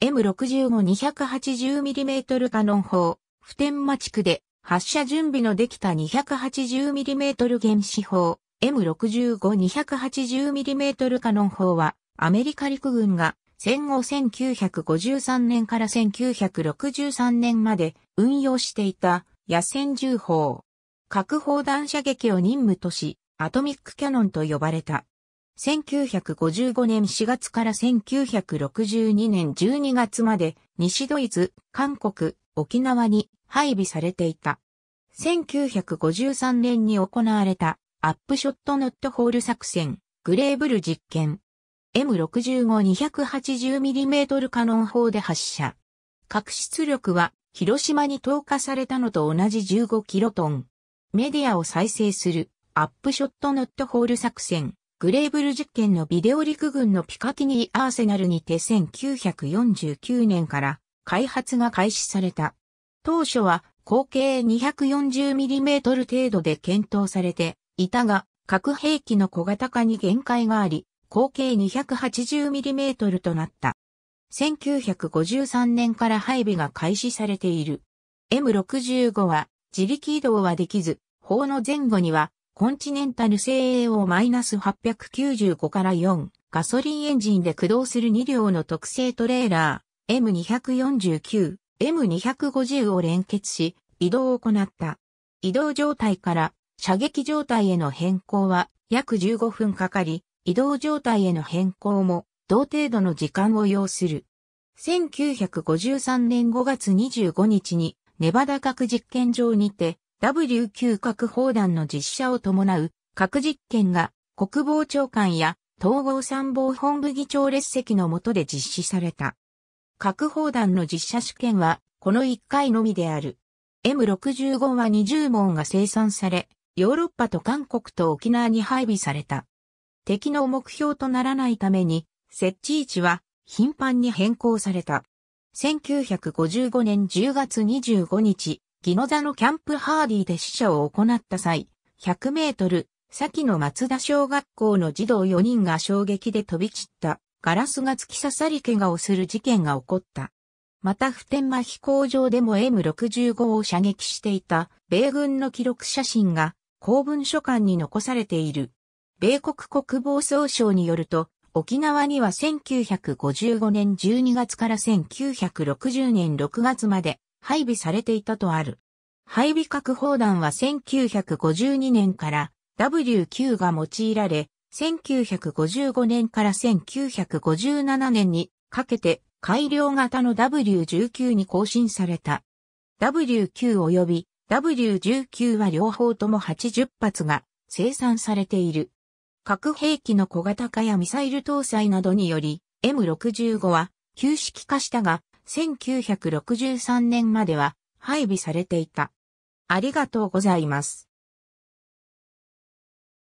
M65-280mm カノン砲、普天間地区で発射準備のできた 280mm 原子砲、M65-280mm カノン砲は、アメリカ陸軍が戦後1953年から1963年まで運用していた野戦銃砲。核砲弾射撃を任務とし、アトミックキャノンと呼ばれた。1955年4月から1962年12月まで西ドイツ、韓国、沖縄に配備されていた。1953年に行われたアップショットノットホール作戦、グレーブル実験。M65-280mm カノン砲で発射。核出力は広島に投下されたのと同じ15キロトン。メディアを再生するアップショットノットホール作戦グレーブル実験のビデオ陸軍のピカティニーアーセナルにて1949年から開発が開始された。当初は口径 240mm 程度で検討されていたが、核兵器の小型化に限界があり、口径 280mm となった。1953年から配備が開始されている。M65 は自力移動はできず、砲の前後にはコンチネンタル製 AO-895 から4、ガソリンエンジンで駆動する2両の特製トレーラー、M249、M250 を連結し、移動を行った。移動状態から射撃状態への変更は約15分かかり、移動状態への変更も同程度の時間を要する。1953年5月25日にネバダ核実験場にて w 級核砲弾の実射を伴う核実験が国防長官や統合参謀本部議長列席の下で実施された。核砲弾の実射試験はこの1回のみである。M65 は20門が生産され、ヨーロッパと韓国と沖縄に配備された。敵の目標とならないために、設置位置は頻繁に変更された。1955年10月25日、ギノザのキャンプハーディで死者を行った際、100メートル、先の松田小学校の児童4人が衝撃で飛び散ったガラスが突き刺さり怪我をする事件が起こった。また普天間飛行場でも M65 を射撃していた米軍の記録写真が公文書館に残されている。米国国防総省によると、沖縄には1955年12月から1960年6月まで配備されていたとある。配備核砲弾は1952年から W9 が用いられ、1955年から1957年にかけて改良型の W19 に更新された。W9 及び W19 は両方とも80発が生産されている。核兵器の小型化やミサイル搭載などにより、M65 は旧式化したが、1963年までは配備されていた。ありがとうございます。